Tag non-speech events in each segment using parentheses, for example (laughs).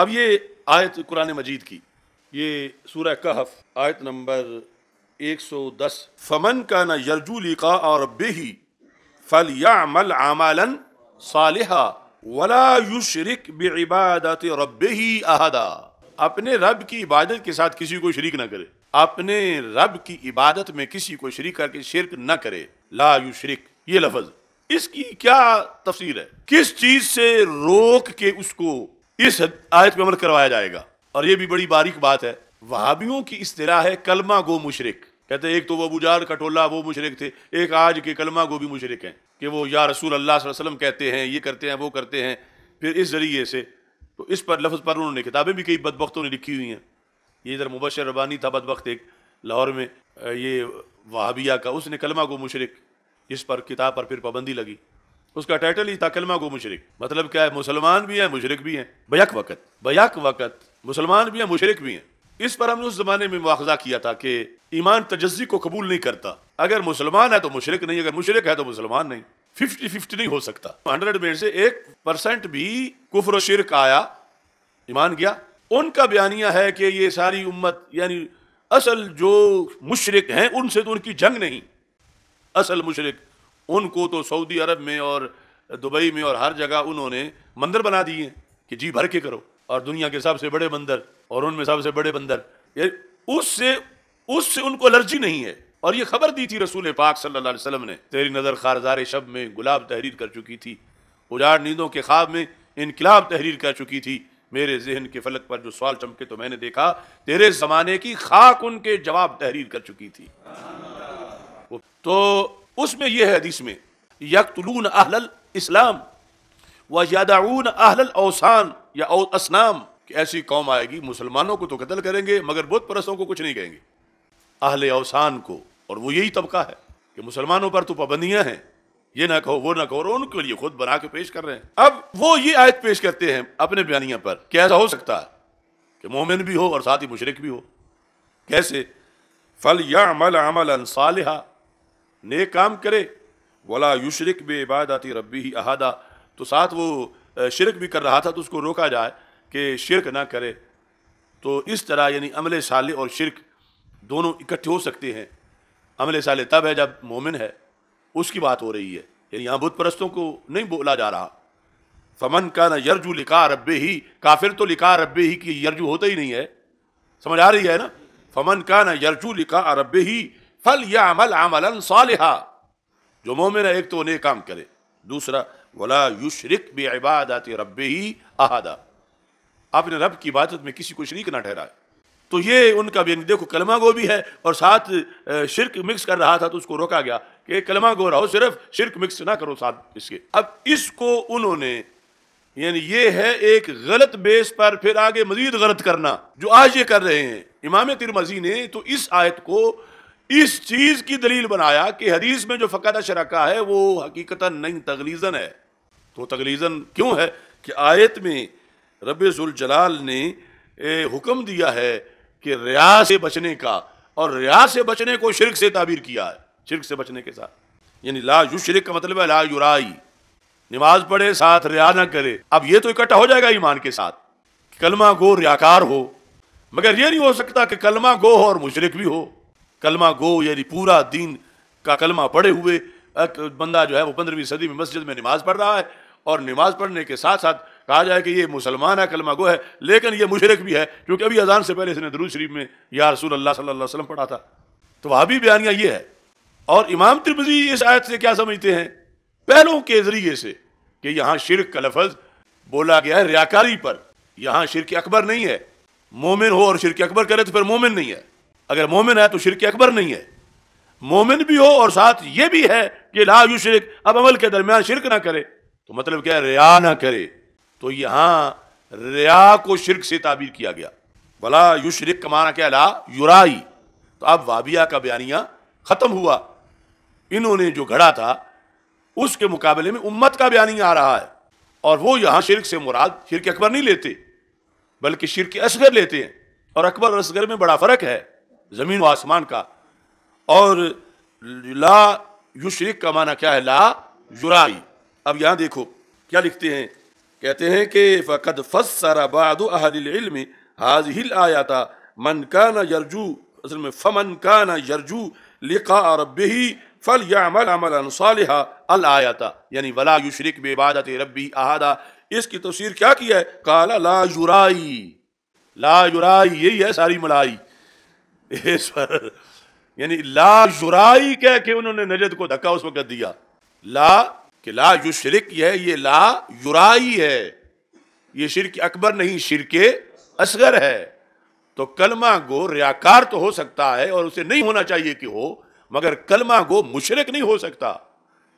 अब ये आयत कुरान मजीद की ये सूर कहफ आयत नंबर 110 फमन का न यरजू लिखा और बेही फल यामल आमालन सालिहा वला युशरिक बेबादत रबही अहदा अपने रब की इबादत के साथ किसी को शरीक ना करे अपने रब की इबादत में किसी को शरीक करके शिरक न करे ला युशरिक ये लफज इसकी क्या तफसीर है किस चीज से रोक के उसको इस आयत पर अमल करवाया जाएगा और यह भी बड़ी बारीक बात है वहाबियों की तरह है कलमा गो मुशरक कहते एक तो वह बुजार का टोला वो मुशरक थे एक आज के कलमा गो भी मुशरक हैं कि वो या रसूल अल्लाह वसलम कहते हैं ये करते हैं वो करते हैं फिर इस ज़रिए से तो इस पर लफ्ज़ पर उन्होंने किताबें भी कई बदबकतों ने लिखी हुई हैं ये इधर मुबशर रबानी था बदबकत एक लाहौर में ये वहाबिया का उसने कलमा गो मुशरक इस पर किताब पर फिर पाबंदी लगी उसका टाइटल ही था कलमा को मुशरक मतलब क्या है मुसलमान भी है मुशरक भी हैं बयक वक़्त बयक वक़्त मुसलमान भी है मुशरक भी हैं इस पर हमने उस जमाने में मुआवजा किया था कि ईमान तजस्वी को कबूल नहीं करता अगर मुसलमान है तो मुशरक नहीं अगर मुशरक है तो मुसलमान नहीं फिफ्टी फिफ्टी नहीं हो सकता हंड्रेड में से एक परसेंट भी कुफर शिरक आया ईमान गया उनका बयानिया है कि ये सारी उम्मत यानी असल जो मुशरक हैं उनसे तो उनकी जंग नहीं असल मुशरक उनको तो सऊदी अरब में और दुबई में और हर जगह उन्होंने मंदिर बना दिए कि जी भर के करो और दुनिया के सबसे बड़े बंदर और उनमें सबसे बड़े बंदर उससे उससे उनको एलर्जी नहीं है और ये खबर दी थी रसूल पाक सल्लल्लाहु अलैहि वसल्लम ने तेरी नज़र खारजार शब में गुलाब तहरीर कर चुकी थी उजाड़ नींदों के ख्वाब में इनकलाब तहरीर कर चुकी थी मेरे जहन के फलक पर जो सवाल चमके तो मैंने देखा तेरे ज़माने की खाक उनके जवाब तहरीर कर चुकी थी तो उसमें यह है हदीस में यकतलून अहल इस्लाम व यादाउन अहल अवसान या असनाम कि ऐसी कौम आएगी मुसलमानों को तो कत्ल करेंगे मगर बुत परस्तों को कुछ नहीं कहेंगे अहल अवसान को और वो यही तबका है कि मुसलमानों पर तो पाबंदियां हैं ये ना कहो वो ना कहो उनके लिए खुद बना के पेश कर रहे हैं अब वो ये आयत पेश करते हैं अपने बयानिया पर कैसा हो सकता है कि मोमिन भी हो और साथ ही मुशरक भी हो कैसे फल या अमल अमल अनसालहा ने काम करे वला युशरक बे इबादती रबी ही अहादा तो साथ वो शिरक भी कर रहा था तो उसको रोका जाए कि शिरक ना करे तो इस तरह यानी अमल साले और शिरक दोनों इकट्ठे हो सकते हैं अमल साले तब है जब मोमिन है उसकी बात हो रही है यानी यहाँ बुध परस्तों को नहीं बोला जा रहा फमन का ना यरजू लिखा रब ही काफिर तो लिखा रब ही कि यरजू होता ही नहीं है समझ आ रही है ना फमन का ना यरजू लिखा रब ही फल या अमल अमलन सालहा जो मोमिन है एक तो नेक काम करे दूसरा वला युशरक बे इबादत रब ही अहादा आपने रब की इबादत में किसी को शरीक ना ठहराए तो ये उनका भी देखो कलमा गो भी है और साथ शिरक मिक्स कर रहा था तो उसको रोका गया कि कलमा गो रहो सिर्फ शिरक मिक्स ना करो साथ इसके अब इसको उन्होंने यानी ये है एक गलत बेस पर फिर आगे मजीद गलत करना जो आज ये कर रहे हैं इमाम तिरमजी ने तो इस आयत को इस चीज की दलील बनाया कि हदीस में जो फकत शराका है वो हकीकता नहीं तगलीजन है तो तगलीजन क्यों है कि आयत में रबाल ने हुक्म दिया है कि रिया से बचने का और रिया से बचने को शिरक से ताबीर किया है शिरक से बचने के साथ यानी ला यु शिरक का मतलब है ला युराई नमाज पढ़े साथ रिया ना करे अब ये तो इकट्ठा हो जाएगा ईमान के साथ कलमा गो रियाकार हो मगर ये नहीं हो सकता कि कलमा गो हो और मुशरक भी हो कलमा गो यानी पूरा दीन का कलमा पढ़े हुए बंदा जो है वो पंद्रहवीं सदी में मस्जिद में नमाज पढ़ रहा है और नमाज पढ़ने के साथ साथ कहा जाए कि ये मुसलमान है कलमा गो है लेकिन ये मुशरक भी है क्योंकि अभी अजान से पहले इसने दरूज शरीफ में या रसूल अल्लाह सल्लल्लाहु अलैहि वसल्लम पढ़ा था तो वह भी बयानिया ये है और इमाम त्रिपजी इस आयत से क्या समझते हैं पहलों के जरिए से कि यहाँ शिरक का लफज बोला गया है रियाकारी पर यहाँ शिरक अकबर नहीं है मोमिन हो और शिरक अकबर करे तो फिर मोमिन नहीं है अगर मोमिन है तो शिरक अकबर नहीं है मोमिन भी हो और साथ ये भी है कि ला यू शिरक अब अमल के दरमियान शिरक ना करे तो मतलब क्या रिया ना करे तो यहाँ रिया को शिरक से ताबीर किया गया भला यू शिरक कमाना क्या ला युराई तो अब वाबिया का बयानिया ख़त्म हुआ इन्होंने जो घड़ा था उसके मुकाबले में उम्मत का बयानिया आ रहा है और वो यहाँ शिरक से मुराद शिरक अकबर नहीं लेते बल्कि शिरक असगर लेते हैं और अकबर और असगर में बड़ा फ़र्क है ज़मीन व आसमान का और ला युशरिक का माना क्या है ला जुराई अब यहां देखो क्या लिखते हैं कहते हैं कि फ़कद फसरा बाद अहलमी हाज हिल आया था मन का यरजू असल में फमन का न यरजू लिखा रब ही फल यामल अमल सालिहा अल आयाता यानी वला युशरक बेबादत रबी अहादा इसकी तफसीर क्या किया है काला ला जुराई ला जुराई यही है सारी मलाई (laughs) यानी ला जुराई कह के उन्होंने नजद को धक्का उस वक्त दिया ला कि ला जो शिरक है ये ला युराई है ये शिरक अकबर नहीं शिरक असगर है तो कलमा गो रियाकार तो हो सकता है और उसे नहीं होना चाहिए कि हो मगर कलमा गो मुशरक नहीं हो सकता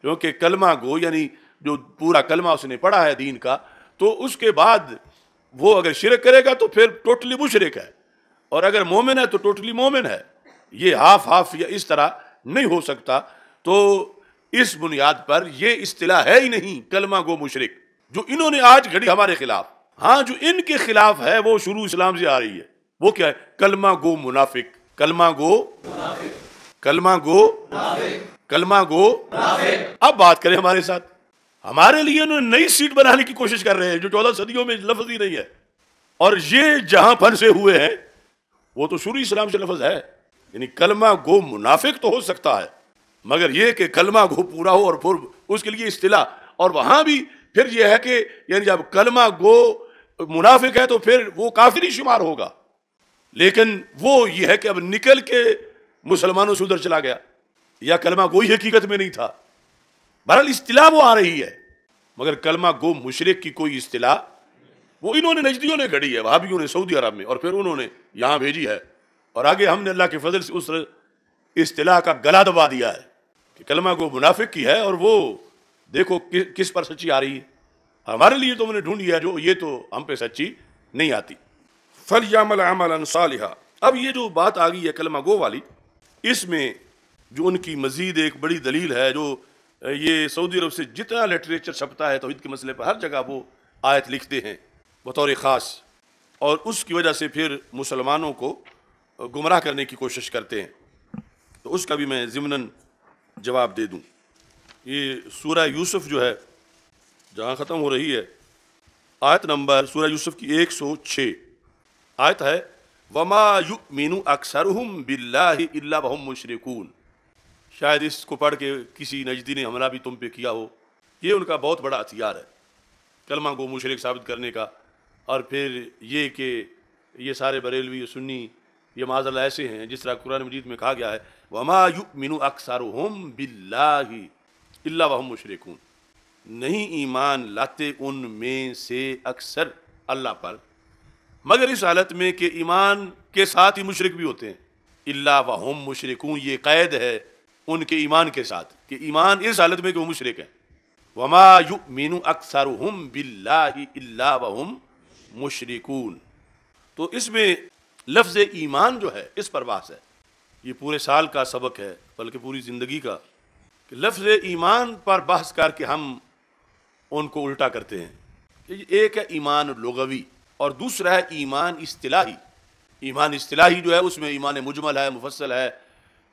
क्योंकि कलमा गो यानी जो पूरा कलमा उसने पढ़ा है दीन का तो उसके बाद वो अगर शिरक करेगा तो फिर टोटली मुशरक है और अगर मोमिन है तो टोटली मोमिन है ये हाफ हाफ या इस तरह नहीं हो सकता तो इस बुनियाद पर यह इस्तला है ही नहीं कलमा गो मुशरक जो इन्होंने आज घड़ी हमारे खिलाफ हाँ जो इनके खिलाफ है वो शुरू इस्लाम से आ रही है वो क्या है कलमा गो मुनाफिक कलमा गो मुनाफिक कलमा गो मुनाफिक कलमा गो मुनाफिक अब बात करें हमारे साथ हमारे लिए उन्होंने नई सीट बनाने की कोशिश कर रहे हैं जो चौदह सदियों में लफ्ज ही नहीं है और ये जहां फंसे हुए हैं वो तो शुरू इस्लाम से लफज है यानी कलमा गो मुनाफिक तो हो सकता है मगर यह कि कलमा गो पूरा हो और फुर उसके लिए इस्तला और वहां भी फिर यह है कि यानी जब कलमा गो मुनाफिक है तो फिर वो काफी शुमार होगा लेकिन वो ये है कि अब निकल के मुसलमानों से उधर चला गया या कलमा गो हकीकत में नहीं था बहरहाल इस्तला वो आ रही है मगर कलमा गो मुशरक की कोई इस्तला वो इन्होंने नजदियों ने घड़ी है वहाबियों ने सऊदी अरब में और फिर उन्होंने यहाँ भेजी है और आगे हमने अल्लाह के फजल से उस इस्तलाह का गला दबा दिया है कि कलमा को मुनाफिक की है और वो देखो कि, किस पर सच्ची आ रही है हमारे लिए तो उन्होंने ढूंढ है जो ये तो हम पे सच्ची नहीं आती फल यामल अब ये जो बात आ गई है कलमा गो वाली इसमें जो उनकी मजीद एक बड़ी दलील है जो ये सऊदी अरब से जितना लिटरेचर छपता है तोहद के मसले पर हर जगह वो आयत लिखते हैं बतौर ख़ास और उसकी वजह से फिर मुसलमानों को गुमराह करने की कोशिश करते हैं तो उसका भी मैं ज़मनन जवाब दे दूँ ये सूरह यूसुफ जो है जहाँ ख़त्म हो रही है आयत नंबर सूरह यूसुफ की एक सौ छः आयत है वमा यु मीनू अक्सर हम बिल्ला बहुम मुशरकून शायद इसको पढ़ के किसी नजदी ने हमला भी तुम पे किया हो ये उनका बहुत बड़ा हथियार है कलमा को मुशरक साबित करने का और फिर ये कि ये सारे बरेलवी सुन्नी ये माजल ऐसे हैं जिस तरह कुरान मजीद में कहा गया है वमा यु मिनु अक्सर हम बिल्ला वह मुशरकून नहीं ईमान लाते उन में से अक्सर अल्लाह पर मगर इस हालत में कि ईमान के साथ ही मुशरक भी होते हैं अल्ला वहम मुशरकून ये कैद है उनके ईमान के साथ कि ईमान इस हालत में कि वो मुशरक हैं वमा यु मीनू अक्सर हम बिल्ला वहम मुशरकून तो इसमें लफ्ज़ ईमान जो है इस पर बास है ये पूरे साल का सबक है बल्कि पूरी ज़िंदगी का कि लफ्ज़ ईमान पर बहस करके हम उनको उल्टा करते हैं एक है ईमान लगवी और दूसरा है ईमान इस्तलाही ईमान इस्तलाही जो है उसमें ईमान मुजमल है मुफसल है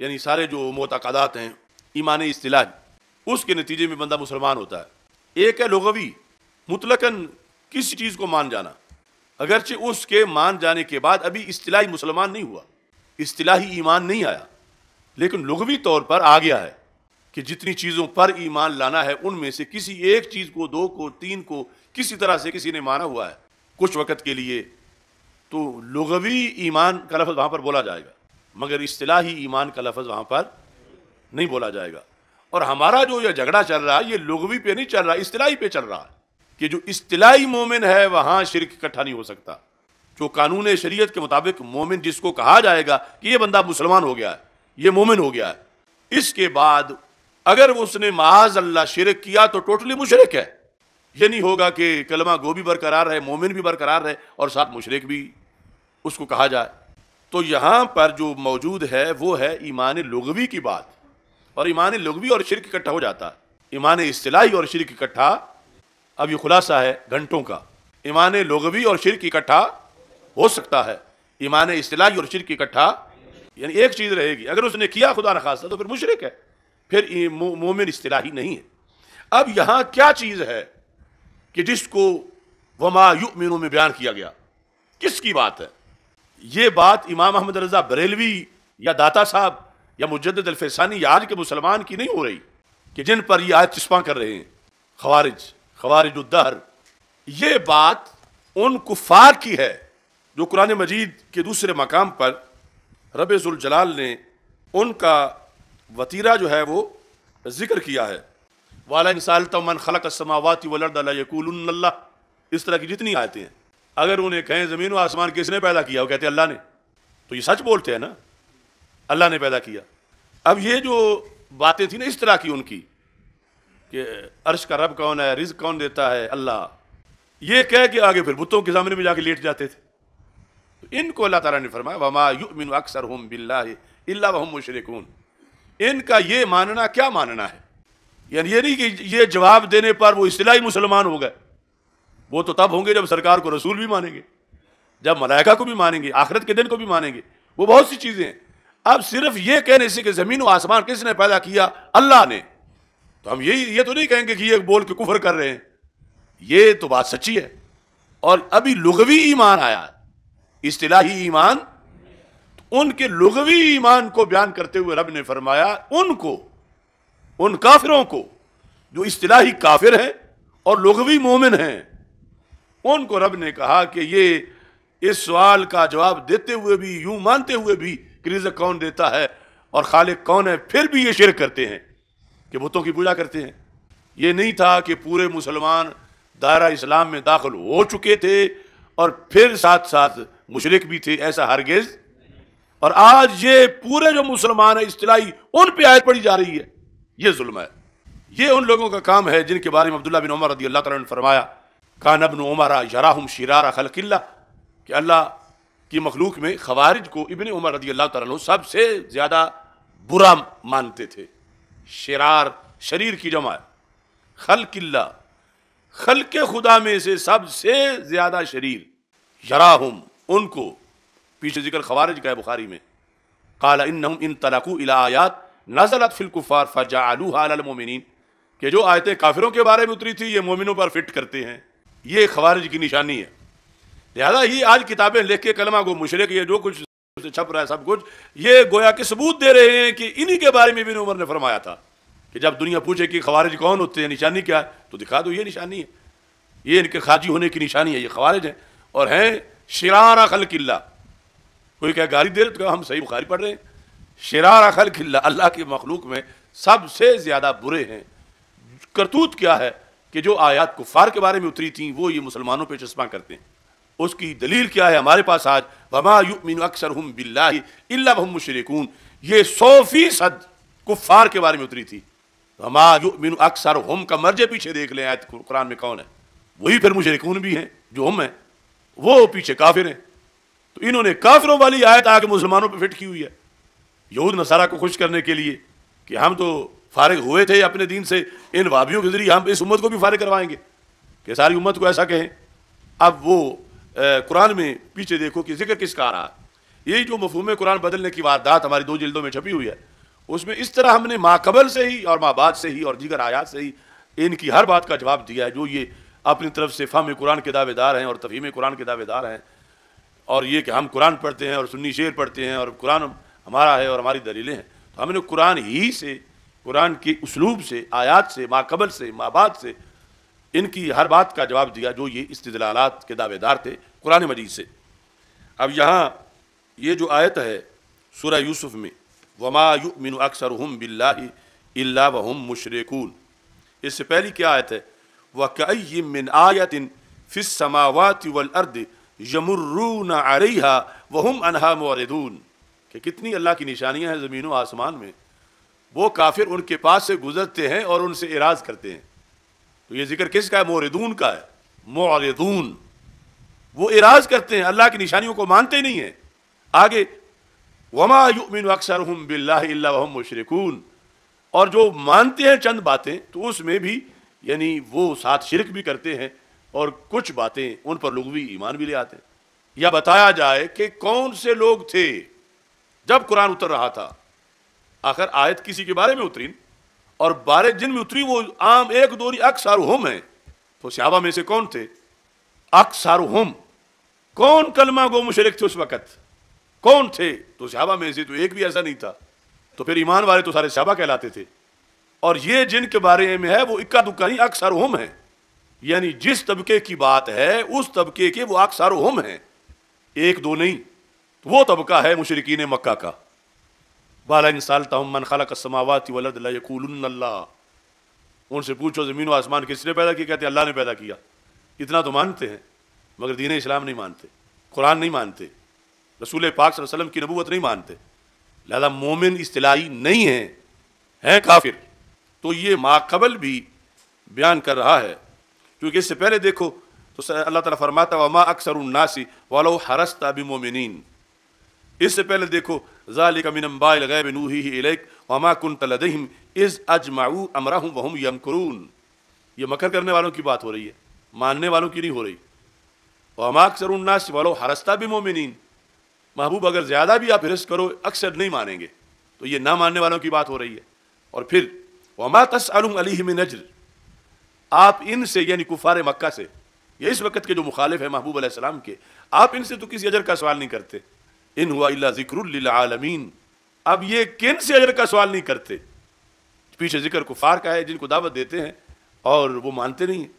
यानी सारे जो मोतकदात हैं ईमान इस्तलाही उसके नतीजे में बंदा मुसलमान होता है एक है लगवी मुतलकन किसी चीज़ को मान जाना अगरचे उसके मान जाने के बाद अभी इस्तिलाही मुसलमान नहीं हुआ इस्तिलाही ईमान नहीं आया लेकिन लघवी तौर पर आ गया है कि जितनी चीज़ों पर ईमान लाना है उनमें से किसी एक चीज़ को दो को तीन को किसी तरह से किसी ने माना हुआ है कुछ वक़्त के लिए तो लघवी ईमान का लफ्ज़ वहाँ पर बोला जाएगा मगर असलाही ईमान का लफ्ज़ वहाँ पर नहीं बोला जाएगा और हमारा जो यह झगड़ा चल रहा है ये लगवी पे नहीं चल रहा है पे चल रहा है कि जो इस्तलाई मोमिन है वहां शिरक इकट्ठा नहीं हो सकता जो कानून शरीयत के मुताबिक मोमिन जिसको कहा जाएगा कि ये बंदा मुसलमान हो गया है ये मोमिन हो गया है इसके बाद अगर उसने महाज अल्लाह शिरक किया तो टोटली मुशरक है ये नहीं होगा कि कलमा गो भी बरकरार है मोमिन भी बरकरार है और साथ मुशरक भी उसको कहा जाए तो यहां पर जो मौजूद है वो है ईमान लुगवी की बात और ईमान लुगवी और शिरक इकट्ठा हो जाता है ईमान असलाही और शिरक इकट्ठा अब ये खुलासा है घंटों का ईमान लोगवी और की इकट्ठा हो सकता है ईमान असलाही और की इकट्ठा यानी एक चीज़ रहेगी अगर उसने किया खुदा न खासा तो फिर मुशरक है फिर मोमिन असलाही नहीं है अब यहाँ क्या चीज़ है कि जिसको वमा युमिनों में बयान किया गया किसकी बात है यह बात इमाम अहमद रजा बरेलवी या दाता साहब या मुजद या आज के मुसलमान की नहीं हो रही कि जिन पर ये आज चस्पा कर रहे हैं खवारिज खवारिज ये बात उन कुफार की है जो कुरान मजीद के दूसरे मकाम पर रबाल ने उनका वतीरा जो है वो जिक्र किया है वाला इंसाल तमन खलक समावाती वल्ला इस तरह की जितनी आयतें हैं अगर उन्हें कहें ज़मीन व आसमान किसने पैदा किया वो कहते हैं अल्लाह ने तो ये सच बोलते हैं ना अल्लाह ने पैदा किया अब ये जो बातें थी ना इस तरह की उनकी कि अर्श का रब कौन है रिज कौन देता है अल्लाह ये कह के आगे फिर बुतों के सामने में जाके लेट जाते थे तो इनको अल्लाह ताला ने फरमाया वमा युमिन अक्सर हम बिल्ला इल्ला मुशरकून इनका ये मानना क्या मानना है यानी ये नहीं कि ये जवाब देने पर वो इसलाई मुसलमान हो गए वो तो तब होंगे जब सरकार को रसूल भी मानेंगे जब मलाइका को भी मानेंगे आखिरत के दिन को भी मानेंगे वो बहुत सी चीज़ें हैं अब सिर्फ ये कहने से कि ज़मीन व आसमान किसने पैदा किया अल्लाह ने तो हम यही ये तो नहीं कहेंगे कि ये बोल के कुफर कर रहे हैं ये तो बात सच्ची है और अभी लुगवी ईमान आया इस्तिलाही ईमान तो उनके लुगवी ईमान को बयान करते हुए रब ने फरमाया उनको उन काफिरों को जो इस्तिलाही काफिर हैं और लुगवी मोमिन हैं उनको रब ने कहा कि ये इस सवाल का जवाब देते हुए भी यूं मानते हुए भी कि रिजक कौन देता है और खालिक कौन है फिर भी ये शेर करते हैं कि बुतों की पूजा करते हैं ये नहीं था कि पूरे मुसलमान दायरा इस्लाम में दाखिल हो चुके थे और फिर साथ साथ मुशरक भी थे ऐसा हरगेज और आज ये पूरे जो मुसलमान है इस्तलाई उन पर आयत पड़ी जा रही है ये जुल्म है ये उन लोगों का काम है जिनके बारे में अब्दुल्ला बिन उमर रदी अल्लाह तला फरमाया कान अबन उमरा यराहम शरारा खलकिल्ला कि अल्लाह की मखलूक में खवारिज को इबन उमर रदी अल्लाह तब सबसे ज़्यादा बुरा मानते थे शरार शरीर की जमा खल किल्ला खल के खुदा में से सबसे ज़्यादा शरीर जरा हम उनको पीछे जिक्र खवारज का बुखारी में काला इन इन इन इला इलायात नजरत फिलकुफ़ार फ़जा आलू हालमिन के जो आयतें काफिरों के बारे में उतरी थी ये मोमिनों पर फिट करते हैं ये खबारज की निशानी है लिहाजा ही आज किताबें लिख के कलमा को मुशरक ये जो कुछ से छप रहा है सब कुछ ये गोया के सबूत दे रहे हैं कि इन्हीं के बारे में भी उमर ने फरमाया था कि जब दुनिया पूछे कि खवारिज कौन होते हैं निशानी क्या है तो दिखा दो ये निशानी है ये इनके खाजी होने की निशानी है ये खवारिज है और हैं शरारा खल किला कोई क्या गाली दे रहे तो हम सही बुखारी पढ़ रहे हैं शरारा खल किला अल्लाह के मखलूक में सबसे ज़्यादा बुरे हैं करतूत क्या है कि जो आयात कुफार के बारे में उतरी थी वो ये मुसलमानों पर चश्मा करते हैं उसकी दलील क्या है हमारे पास आज वमा युमिन अक्सर हम बिल्ला हम मुशरकून ये सौ फीसद कुफ़ार के बारे में उतरी थी वमा युमिन अक्सर हम का मर्जे पीछे देख लें आयत कुरान में कौन है वही फिर मुशरकून भी हैं जो हम हैं वो पीछे काफिर हैं तो इन्होंने काफिरों वाली आयत आके मुसलमानों पर फिट की हुई है यहूद नसारा को खुश करने के लिए कि हम तो फारग हुए थे अपने दिन से इन वाबियों के जरिए हम इस उम्मत को भी फारग करवाएंगे कि सारी उम्मत को ऐसा कहें अब वो कुरान में पीछे देखो कि जिक्र किसका आ रहा है यही जो मफहूम कुरान बदलने की वारदात हमारी दो जिल्दों में छपी हुई है उसमें इस तरह हमने माकबल से ही और माँ बाद से ही और दीगर आयात से ही इनकी हर बात का जवाब दिया है जो ये अपनी तरफ से फ़ाम कुरान के दावेदार हैं और तफ़ीम कुरान के दावेदार हैं और ये कि हम कुरान पढ़ते हैं और सुन्नी शेर पढ़ते हैं और कुरान हमारा है और हमारी दलीलें हैं तो हमने कुरान ही से कुरान के उसलूब से आयात से माकबल से बाद से इनकी हर बात का जवाब दिया जो ये इस्तलात के दावेदार थे कुरान मजीद से अब यहाँ ये जो आयत है सूर्य यूसुफ में वमा मिन अक्सर हम बिल्ला अल्ला वहम मुशरकून इससे पहली क्या आयत है व कई मिन आयतिन फिस समावत वल अर्द यमर्रून आरहा वहम अनहा मरदून कि कितनी अल्लाह की निशानियाँ हैं ज़मीन आसमान में वो काफिर उनके पास से गुजरते हैं और उनसे इराज करते हैं तो ये जिक्र किसका है मोरदून का है मोरदून वो इराज करते हैं अल्लाह की निशानियों को मानते नहीं हैं आगे वमा युमिन अक्सर हम बिल्लाम मशरकून और जो मानते हैं चंद बातें तो उसमें भी यानी वो साथ शिरक भी करते हैं और कुछ बातें उन पर लोग भी ईमान भी ले आते हैं या बताया जाए कि कौन से लोग थे जब कुरान उतर रहा था आखिर आयत किसी के बारे में उतरी और बारे जिन में उतरी वो आम एक दोरी अक्सर हम हैं तो श्याबा में से कौन थे अक्सर हम कौन कलमा गो मुशरक थे उस वक़्त कौन थे तो सहाबा में से तो एक भी ऐसा नहीं था तो फिर ईमान वाले तो सारे सहाबा कहलाते थे और ये जिनके बारे में है वो इक्का दुक्का नहीं अक्सर हम हैं यानी जिस तबके की बात है उस तबके के वो अक्सर हम हैं एक दो नहीं तो वो तबका है मुशरकिन मक्का का बाला इंसाल तमन खाला कसमावाती वलदल्ला उनसे पूछो ज़मीन व आसमान किसने पैदा किया कहते अल्लाह ने पैदा किया इतना तो मानते हैं मगर दीन इस्लाम नहीं मानते कुरान नहीं मानते रसूल पाक वसलम की नबूत नहीं मानते लिहाजा मोमिन इतलाई नहीं है हैं काफिर तो ये माकबल भी बयान कर रहा है क्योंकि इससे पहले देखो तो अल्लाह ताला फरमाता वमा अक्सर नासी वालो हरसता भी मोमिन इससे पहले देखो ज़ालिकमिनबाइलगैबनूहीक वमा कुन तलदहिम इज़ अजमाऊ अमरा वहम यमकरून ये मकर करने वालों की बात हो रही है मानने वालों की नहीं हो रही वामा अक्सर उन्नास वालो हरस्ता भी मोमिन महबूब अगर ज़्यादा भी आप हिरस करो अक्सर नहीं मानेंगे तो ये ना मानने वालों की बात हो रही है और फिर वमा तसअलुम में नजर आप इनसे यानी कुफार मक्का से ये इस वक्त के जो मुखालिफ है महबूब आसमाम के आप इनसे तो किसी अजर का सवाल नहीं करते इन हुआ जिक्र आलमीन अब ये किन से अजर का सवाल नहीं करते पीछे जिक्र कुफार का है जिनको दावत देते हैं और वो मानते नहीं हैं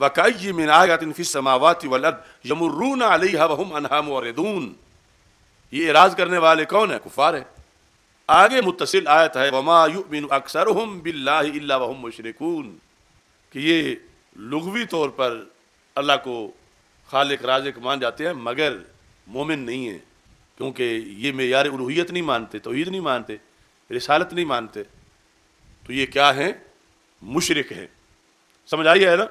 वकई मिन आयातिन फ़िस समावत वलद ये इराज करने वाले कौन है कुफार है आगे मुतसिल आयत है अक्सर हम कि ये लगवी तौर पर अल्लाह को खालिक राजिक मान जाते हैं मगर मोमिन नहीं है क्योंकि ये मैार उलूहियत नहीं मानते तोहद नहीं मानते रिसालत नहीं मानते तो ये क्या हैं मुशरक हैं समझ आई है ना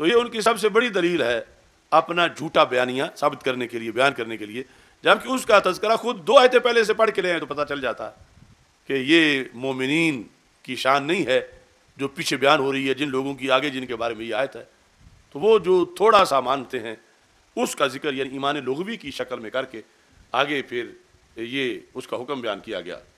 तो ये उनकी सबसे बड़ी दलील है अपना झूठा बयानिया साबित करने के लिए बयान करने के लिए जबकि उसका तस्करा खुद दो आयते पहले से पढ़ के लिए तो पता चल जाता कि ये मोमिन की शान नहीं है जो पीछे बयान हो रही है जिन लोगों की आगे जिनके बारे में ये आयत है तो वो जो थोड़ा सा मानते हैं उसका जिक्र यानी ईमान लघवी की शक्ल में करके आगे फिर ये उसका हुक्म बयान किया गया